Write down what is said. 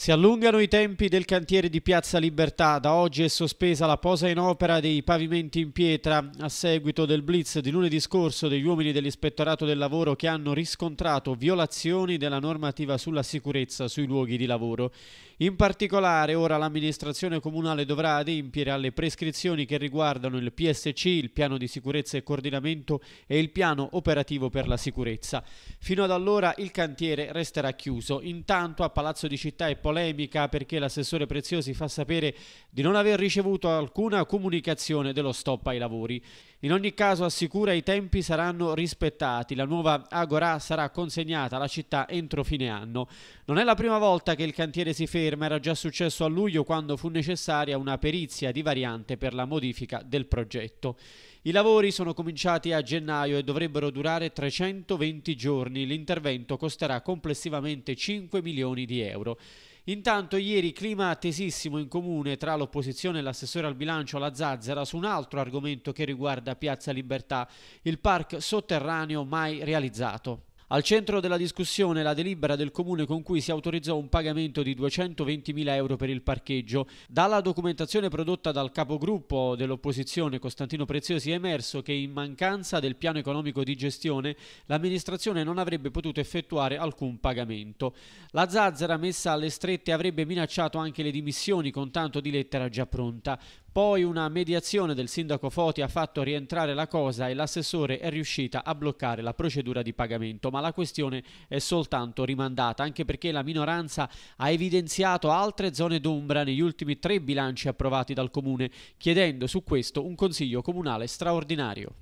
Si allungano i tempi del cantiere di Piazza Libertà. Da oggi è sospesa la posa in opera dei pavimenti in pietra a seguito del blitz di lunedì scorso degli uomini dell'Ispettorato del Lavoro che hanno riscontrato violazioni della normativa sulla sicurezza sui luoghi di lavoro. In particolare, ora l'amministrazione comunale dovrà adempiere alle prescrizioni che riguardano il PSC, il piano di sicurezza e coordinamento e il piano operativo per la sicurezza. Fino ad allora il cantiere resterà chiuso. Intanto a Palazzo di Città e Porto polemica perché l'assessore Preziosi fa sapere di non aver ricevuto alcuna comunicazione dello stop ai lavori. In ogni caso assicura i tempi saranno rispettati, la nuova Agora sarà consegnata alla città entro fine anno. Non è la prima volta che il cantiere si ferma, era già successo a luglio quando fu necessaria una perizia di variante per la modifica del progetto. I lavori sono cominciati a gennaio e dovrebbero durare 320 giorni. L'intervento costerà complessivamente 5 milioni di euro. Intanto ieri clima tesissimo in comune tra l'opposizione e l'assessore al bilancio La Zazzera su un altro argomento che riguarda Piazza Libertà, il park sotterraneo mai realizzato. Al centro della discussione la delibera del comune con cui si autorizzò un pagamento di 220.000 euro per il parcheggio. Dalla documentazione prodotta dal capogruppo dell'opposizione Costantino Preziosi è emerso che in mancanza del piano economico di gestione l'amministrazione non avrebbe potuto effettuare alcun pagamento. La zazzera messa alle strette avrebbe minacciato anche le dimissioni con tanto di lettera già pronta. Poi una mediazione del sindaco Foti ha fatto rientrare la cosa e l'assessore è riuscita a bloccare la procedura di pagamento, ma la questione è soltanto rimandata, anche perché la minoranza ha evidenziato altre zone d'ombra negli ultimi tre bilanci approvati dal comune, chiedendo su questo un consiglio comunale straordinario.